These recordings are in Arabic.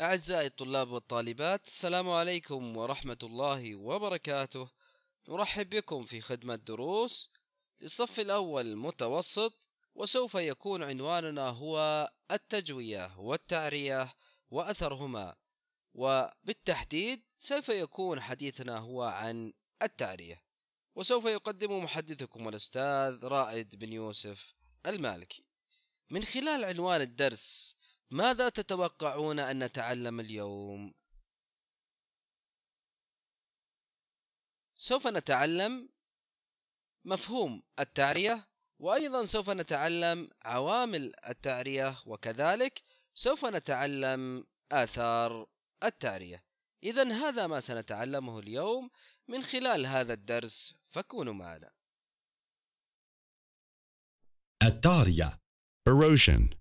أعزائي الطلاب والطالبات السلام عليكم ورحمة الله وبركاته نرحب بكم في خدمة دروس للصف الأول المتوسط وسوف يكون عنواننا هو التجوية والتعرية وأثرهما وبالتحديد سوف يكون حديثنا هو عن التعرية وسوف يقدم محدثكم الأستاذ رائد بن يوسف المالكي من خلال عنوان الدرس ماذا تتوقعون أن نتعلم اليوم؟ سوف نتعلم مفهوم التعرية وأيضا سوف نتعلم عوامل التعرية وكذلك سوف نتعلم آثار التعرية إذا هذا ما سنتعلمه اليوم من خلال هذا الدرس فكونوا معنا التعرية erosion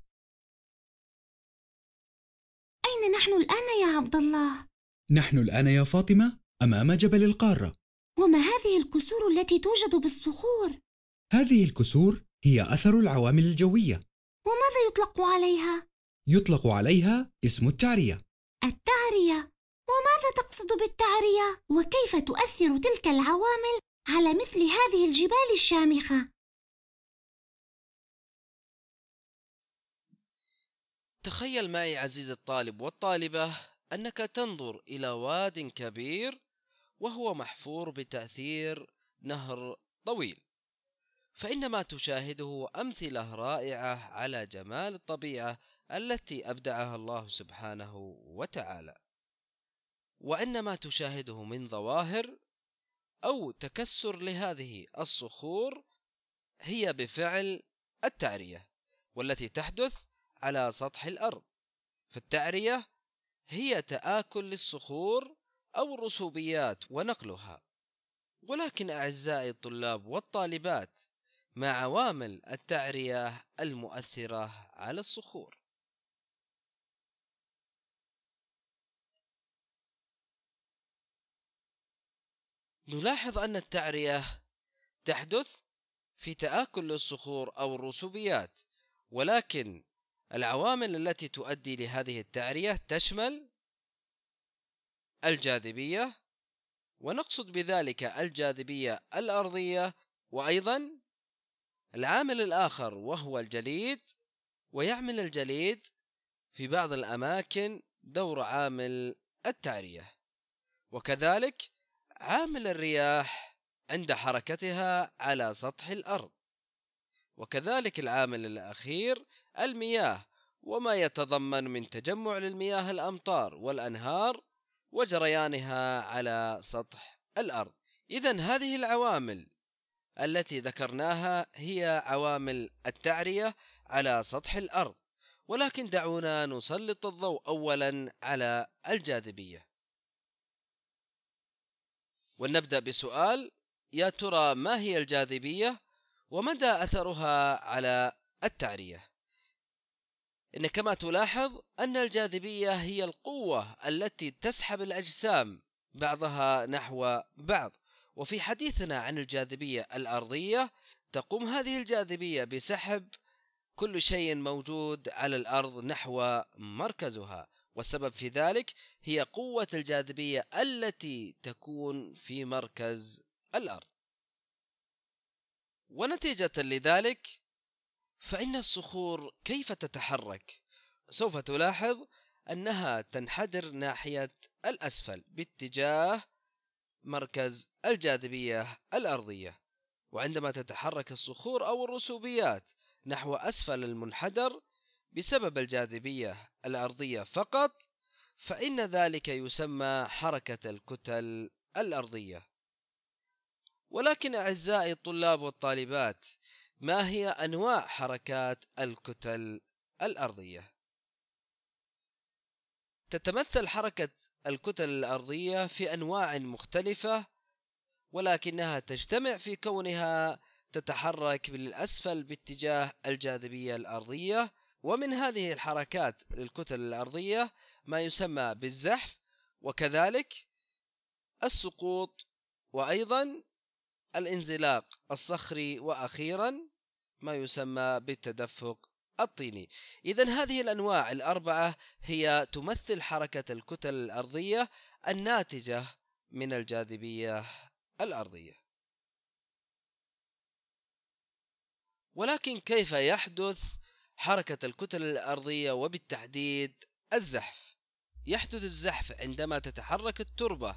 نحن الآن يا عبد الله؟ نحن الآن يا فاطمة أمام جبل القارة وما هذه الكسور التي توجد بالصخور؟ هذه الكسور هي أثر العوامل الجوية وماذا يطلق عليها؟ يطلق عليها اسم التعرية التعرية وماذا تقصد بالتعرية؟ وكيف تؤثر تلك العوامل على مثل هذه الجبال الشامخة؟ تخيل معي عزيز الطالب والطالبة أنك تنظر إلى واد كبير وهو محفور بتأثير نهر طويل فإن ما تشاهده أمثلة رائعة على جمال الطبيعة التي أبدعها الله سبحانه وتعالى وإن ما تشاهده من ظواهر أو تكسر لهذه الصخور هي بفعل التعرية والتي تحدث على سطح الأرض فالتعرية هي تآكل للصخور أو الرسوبيات ونقلها ولكن أعزائي الطلاب والطالبات ما عوامل التعرية المؤثرة على الصخور نلاحظ أن التعرية تحدث في تآكل الصخور أو الرسوبيات ولكن العوامل التي تؤدي لهذه التعرية تشمل الجاذبية ونقصد بذلك الجاذبية الأرضية وأيضا العامل الآخر وهو الجليد ويعمل الجليد في بعض الأماكن دور عامل التعرية وكذلك عامل الرياح عند حركتها على سطح الأرض وكذلك العامل الأخير المياه وما يتضمن من تجمع للمياه الامطار والانهار وجريانها على سطح الارض اذا هذه العوامل التي ذكرناها هي عوامل التعريه على سطح الارض ولكن دعونا نسلط الضوء اولا على الجاذبيه ولنبدا بسؤال يا ترى ما هي الجاذبيه ومدى اثرها على التعريه إن كما تلاحظ أن الجاذبية هي القوة التي تسحب الأجسام بعضها نحو بعض وفي حديثنا عن الجاذبية الأرضية تقوم هذه الجاذبية بسحب كل شيء موجود على الأرض نحو مركزها والسبب في ذلك هي قوة الجاذبية التي تكون في مركز الأرض ونتيجة لذلك فإن الصخور كيف تتحرك؟ سوف تلاحظ أنها تنحدر ناحية الأسفل باتجاه مركز الجاذبية الأرضية وعندما تتحرك الصخور أو الرسوبيات نحو أسفل المنحدر بسبب الجاذبية الأرضية فقط فإن ذلك يسمى حركة الكتل الأرضية ولكن أعزائي الطلاب والطالبات ما هي أنواع حركات الكتل الأرضية؟ تتمثل حركة الكتل الأرضية في أنواع مختلفة ولكنها تجتمع في كونها تتحرك من الأسفل باتجاه الجاذبية الأرضية ومن هذه الحركات للكتل الأرضية ما يسمى بالزحف وكذلك السقوط وأيضا الانزلاق الصخري وأخيرا ما يسمى بالتدفق الطيني إذا هذه الأنواع الأربعة هي تمثل حركة الكتل الأرضية الناتجة من الجاذبية الأرضية ولكن كيف يحدث حركة الكتل الأرضية وبالتحديد الزحف يحدث الزحف عندما تتحرك التربة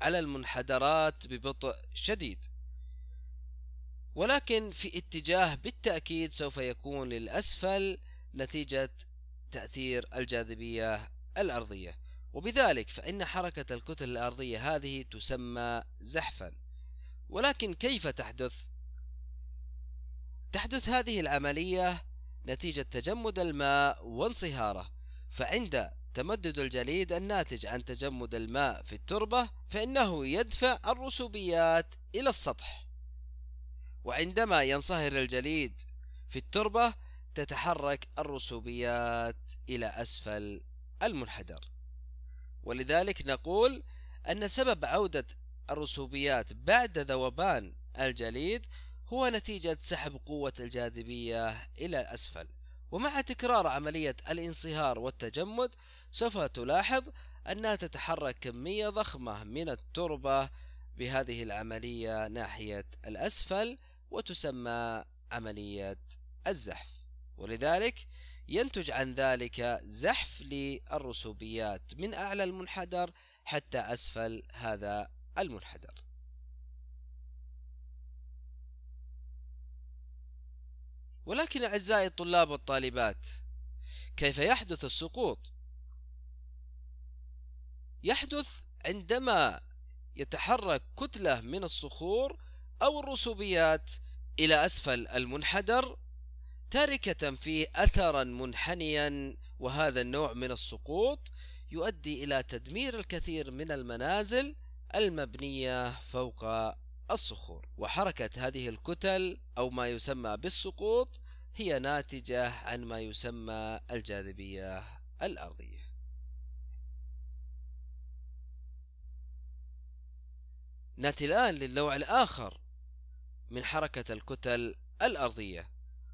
على المنحدرات ببطء شديد ولكن في اتجاه بالتأكيد سوف يكون للأسفل نتيجة تأثير الجاذبية الأرضية وبذلك فإن حركة الكتل الأرضية هذه تسمى زحفا ولكن كيف تحدث؟ تحدث هذه العملية نتيجة تجمد الماء وانصهاره فعند تمدد الجليد الناتج عن تجمد الماء في التربة فإنه يدفع الرسوبيات إلى السطح وعندما ينصهر الجليد في التربة تتحرك الرسوبيات إلى أسفل المنحدر ولذلك نقول أن سبب عودة الرسوبيات بعد ذوبان الجليد هو نتيجة سحب قوة الجاذبية إلى الأسفل ومع تكرار عملية الانصهار والتجمد سوف تلاحظ أنها تتحرك كمية ضخمة من التربة بهذه العملية ناحية الأسفل وتسمى عملية الزحف ولذلك ينتج عن ذلك زحف للرسوبيات من أعلى المنحدر حتى أسفل هذا المنحدر ولكن أعزائي الطلاب والطالبات كيف يحدث السقوط؟ يحدث عندما يتحرك كتلة من الصخور أو الرسوبيات إلى أسفل المنحدر تاركة فيه أثرا منحنيا وهذا النوع من السقوط يؤدي إلى تدمير الكثير من المنازل المبنية فوق الصخور وحركة هذه الكتل أو ما يسمى بالسقوط هي ناتجة عن ما يسمى الجاذبية الأرضية نأتي الآن للنوع الآخر من حركة الكتل الأرضية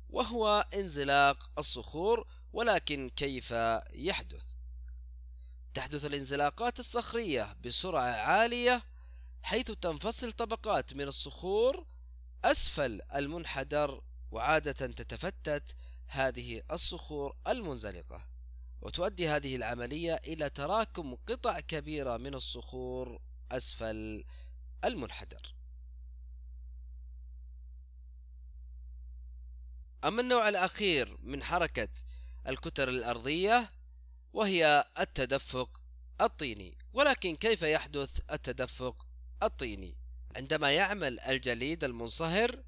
وهو انزلاق الصخور ولكن كيف يحدث تحدث الانزلاقات الصخرية بسرعة عالية حيث تنفصل طبقات من الصخور أسفل المنحدر وعادة تتفتت هذه الصخور المنزلقة وتؤدي هذه العملية إلى تراكم قطع كبيرة من الصخور أسفل المنحدر أما النوع الأخير من حركة الكتل الأرضية وهي التدفق الطيني ولكن كيف يحدث التدفق الطيني عندما يعمل الجليد المنصهر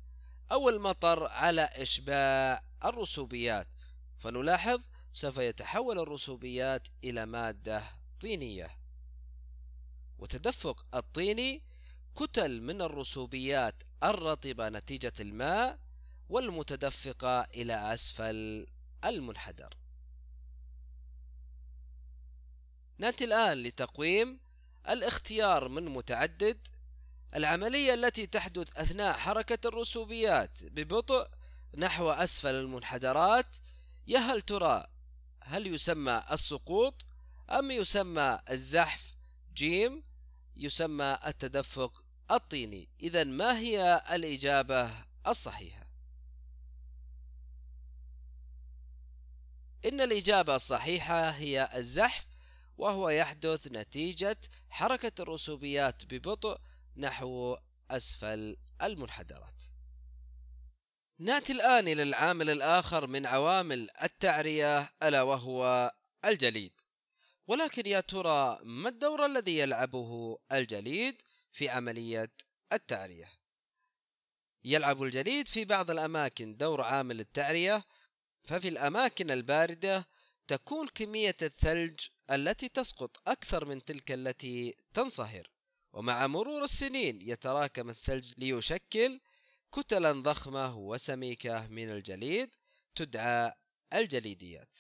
أو المطر على إشباع الرسوبيات فنلاحظ سوف يتحول الرسوبيات إلى مادة طينية وتدفق الطيني كتل من الرسوبيات الرطبة نتيجة الماء والمتدفقة إلى أسفل المنحدر نأتي الآن لتقويم الاختيار من متعدد العملية التي تحدث أثناء حركة الرسوبيات ببطء نحو أسفل المنحدرات يا هل ترى هل يسمى السقوط أم يسمى الزحف جيم يسمى التدفق الطيني إذا ما هي الإجابة الصحيحة إن الإجابة الصحيحة هي الزحف وهو يحدث نتيجة حركة الرسوبيات ببطء نحو أسفل المنحدرات. نأتي الآن إلى العامل الآخر من عوامل التعرية ألا وهو الجليد. ولكن يا ترى ما الدور الذي يلعبه الجليد في عملية التعرية؟ يلعب الجليد في بعض الأماكن دور عامل التعرية ففي الأماكن الباردة تكون كمية الثلج التي تسقط أكثر من تلك التي تنصهر ومع مرور السنين يتراكم الثلج ليشكل كتلا ضخمة وسميكة من الجليد تدعى الجليديات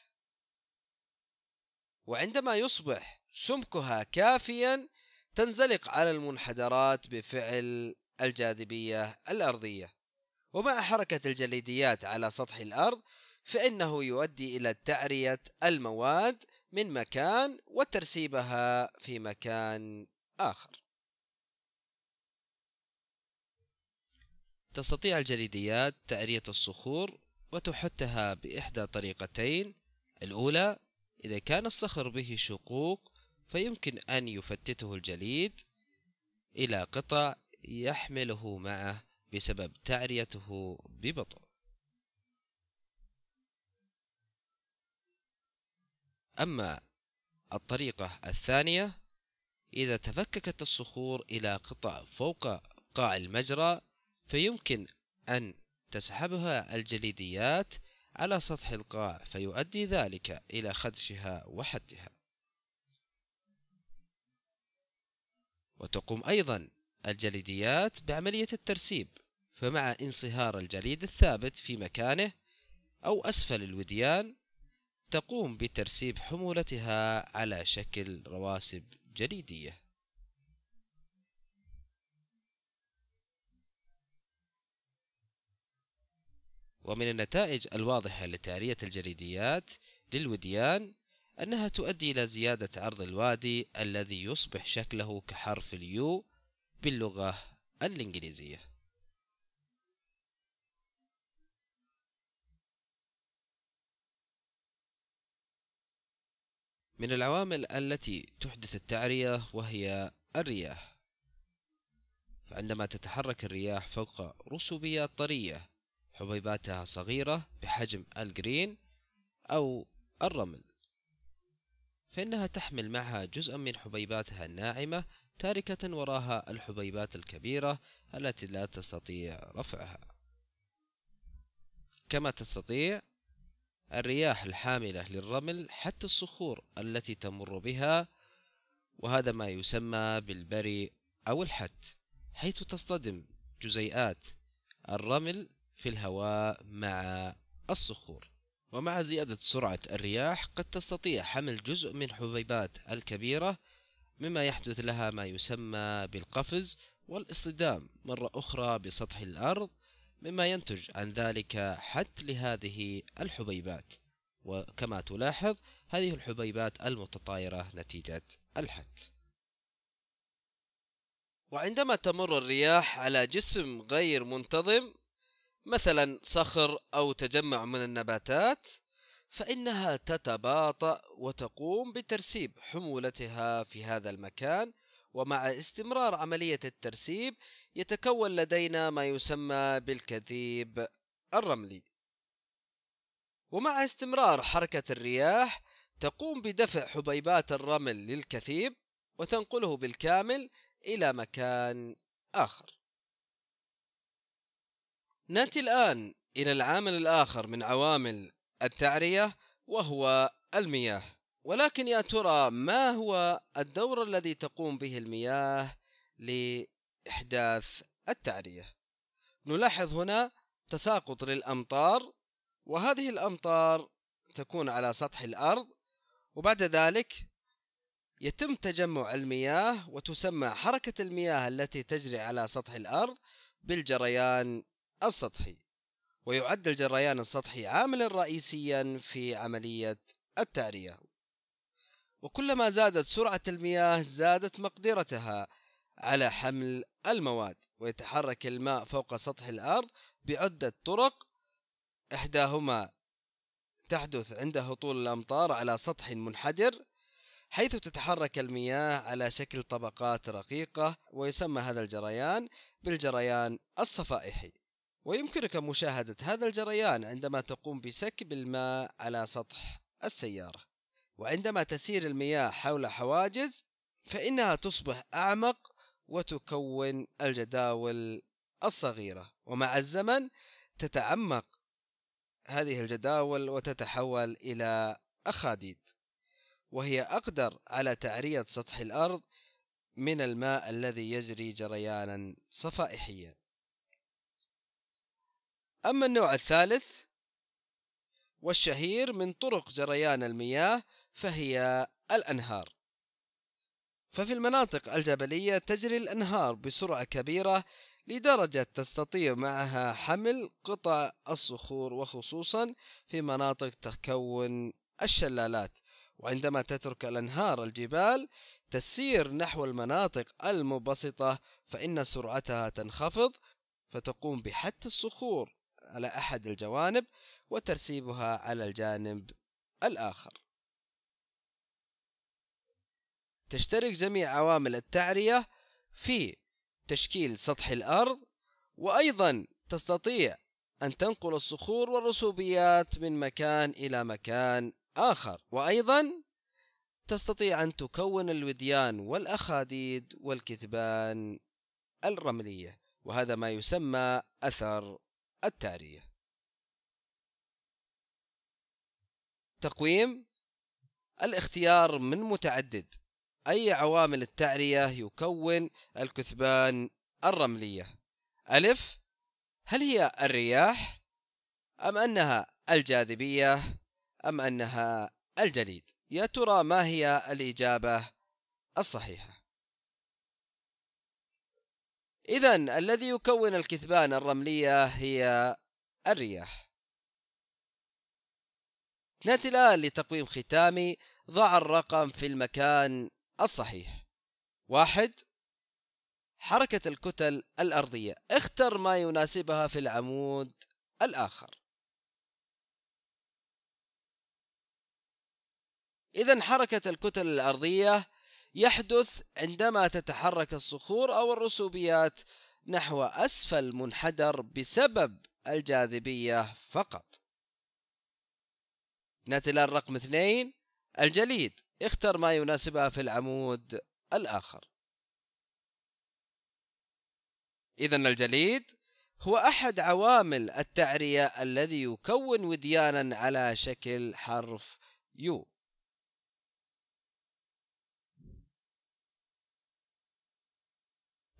وعندما يصبح سمكها كافيا تنزلق على المنحدرات بفعل الجاذبية الأرضية ومع حركة الجليديات على سطح الأرض فإنه يؤدي إلى تعرية المواد من مكان وترسيبها في مكان آخر. تستطيع الجليديات تعرية الصخور وتحتها بإحدى طريقتين، الأولى إذا كان الصخر به شقوق فيمكن أن يفتته الجليد إلى قطع يحمله معه بسبب تعريته ببطء. أما الطريقة الثانية إذا تفككت الصخور إلى قطع فوق قاع المجرى فيمكن أن تسحبها الجليديات على سطح القاع فيؤدي ذلك إلى خدشها وحدها وتقوم أيضا الجليديات بعملية الترسيب فمع انصهار الجليد الثابت في مكانه أو أسفل الوديان وتقوم بترسيب حمولتها على شكل رواسب جليديه ومن النتائج الواضحة لتعرية الجليديات للوديان أنها تؤدي إلى زيادة عرض الوادي الذي يصبح شكله كحرف اليو باللغة الإنجليزية من العوامل التي تحدث التعرية وهي الرياح فعندما تتحرك الرياح فوق رسوبيات طرية حبيباتها صغيرة بحجم الجرين أو الرمل فإنها تحمل معها جزءا من حبيباتها الناعمة تاركة وراها الحبيبات الكبيرة التي لا تستطيع رفعها كما تستطيع الرياح الحاملة للرمل حتى الصخور التي تمر بها وهذا ما يسمى بالبري أو الحت حيث تصطدم جزيئات الرمل في الهواء مع الصخور ومع زيادة سرعة الرياح قد تستطيع حمل جزء من حبيبات الكبيرة مما يحدث لها ما يسمى بالقفز والاصطدام مرة أخرى بسطح الأرض مما ينتج عن ذلك حت لهذه الحبيبات وكما تلاحظ هذه الحبيبات المتطايرة نتيجة الحت وعندما تمر الرياح على جسم غير منتظم مثلا صخر أو تجمع من النباتات فإنها تتباطأ وتقوم بترسيب حمولتها في هذا المكان ومع استمرار عملية الترسيب يتكون لدينا ما يسمى بالكذيب الرملي ومع استمرار حركة الرياح تقوم بدفع حبيبات الرمل للكثيب وتنقله بالكامل إلى مكان آخر ناتي الآن إلى العامل الآخر من عوامل التعرية وهو المياه ولكن يا ترى ما هو الدور الذي تقوم به المياه لإحداث التعرية؟ نلاحظ هنا تساقط للأمطار وهذه الأمطار تكون على سطح الأرض وبعد ذلك يتم تجمع المياه وتسمى حركة المياه التي تجري على سطح الأرض بالجريان السطحي ويعد الجريان السطحي عاملا رئيسيا في عملية التعرية وكلما زادت سرعة المياه زادت مقدرتها على حمل المواد ويتحرك الماء فوق سطح الأرض بعدة طرق إحداهما تحدث عند هطول الأمطار على سطح منحدر حيث تتحرك المياه على شكل طبقات رقيقة ويسمى هذا الجريان بالجريان الصفائحي ويمكنك مشاهدة هذا الجريان عندما تقوم بسكب الماء على سطح السيارة وعندما تسير المياه حول حواجز فإنها تصبح أعمق وتكون الجداول الصغيرة ومع الزمن تتعمق هذه الجداول وتتحول إلى أخاديد وهي أقدر على تعرية سطح الأرض من الماء الذي يجري جريانا صفائحيا أما النوع الثالث والشهير من طرق جريان المياه فهي الأنهار ففي المناطق الجبلية تجري الأنهار بسرعة كبيرة لدرجة تستطيع معها حمل قطع الصخور وخصوصا في مناطق تكون الشلالات وعندما تترك الأنهار الجبال تسير نحو المناطق المنبسطة فإن سرعتها تنخفض فتقوم بحث الصخور على أحد الجوانب وترسيبها على الجانب الآخر تشترك جميع عوامل التعرية في تشكيل سطح الأرض وأيضا تستطيع أن تنقل الصخور والرسوبيات من مكان إلى مكان آخر وأيضا تستطيع أن تكون الوديان والأخاديد والكثبان الرملية وهذا ما يسمى أثر التارية تقويم الاختيار من متعدد أي عوامل التعرية يكون الكثبان الرملية ألف هل هي الرياح أم أنها الجاذبية أم أنها الجليد يا ترى ما هي الإجابة الصحيحة إذا الذي يكون الكثبان الرملية هي الرياح نأتي الآن لتقويم ختامي ضع الرقم في المكان الصحيح واحد حركة الكتل الأرضية اختر ما يناسبها في العمود الآخر إذا حركة الكتل الأرضية يحدث عندما تتحرك الصخور أو الرسوبيات نحو أسفل منحدر بسبب الجاذبية فقط. نتلى رقم اثنين الجليد اختر ما يناسبها في العمود الآخر إذا الجليد هو أحد عوامل التعرية الذي يكون وديانا على شكل حرف يو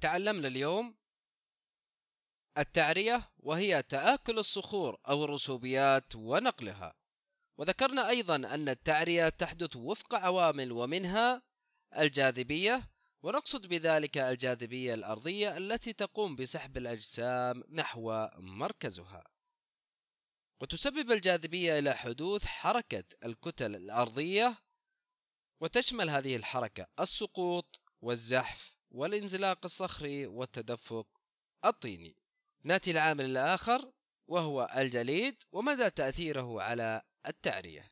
تعلمنا اليوم التعرية وهي تآكل الصخور أو الرسوبيات ونقلها وذكرنا أيضا أن التعرية تحدث وفق عوامل ومنها الجاذبية ونقصد بذلك الجاذبية الأرضية التي تقوم بسحب الأجسام نحو مركزها وتسبب الجاذبية إلى حدوث حركة الكتل الأرضية وتشمل هذه الحركة السقوط والزحف والانزلاق الصخري والتدفق الطيني ناتي العامل الآخر وهو الجليد ومدى تأثيره على التعرية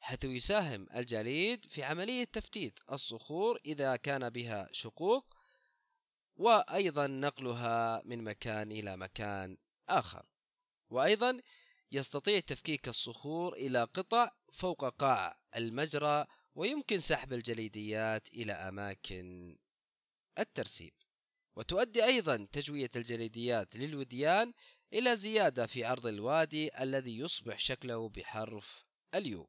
حيث يساهم الجليد في عملية تفتيت الصخور إذا كان بها شقوق وأيضا نقلها من مكان إلى مكان آخر وأيضا يستطيع تفكيك الصخور إلى قطع فوق قاع المجرى ويمكن سحب الجليديات إلى أماكن الترسيب وتؤدي أيضا تجوية الجليديات للوديان إلى زيادة في عرض الوادي الذي يصبح شكله بحرف اليو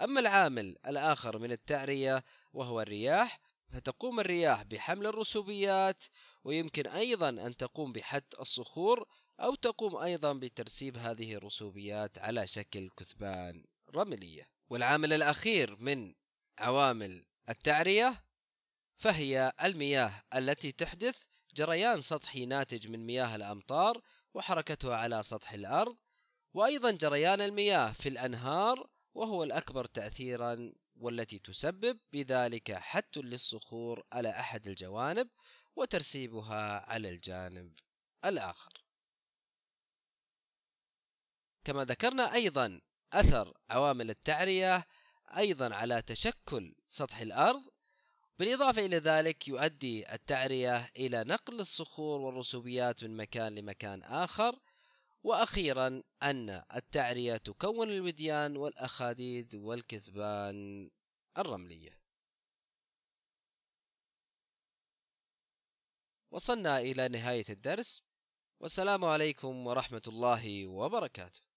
أما العامل الآخر من التعرية وهو الرياح فتقوم الرياح بحمل الرسوبيات ويمكن أيضا أن تقوم بحد الصخور أو تقوم أيضا بترسيب هذه الرسوبيات على شكل كثبان رملية والعامل الأخير من عوامل التعرية فهي المياه التي تحدث جريان سطحي ناتج من مياه الأمطار وحركتها على سطح الأرض وأيضا جريان المياه في الأنهار وهو الأكبر تأثيرا والتي تسبب بذلك حت للصخور على أحد الجوانب وترسيبها على الجانب الآخر كما ذكرنا أيضا أثر عوامل التعرية أيضا على تشكل سطح الأرض بالإضافة إلى ذلك يؤدي التعرية إلى نقل الصخور والرسوبيات من مكان لمكان آخر وأخيرا أن التعرية تكون الوديان والأخاديد والكثبان الرملية وصلنا إلى نهاية الدرس والسلام عليكم ورحمة الله وبركاته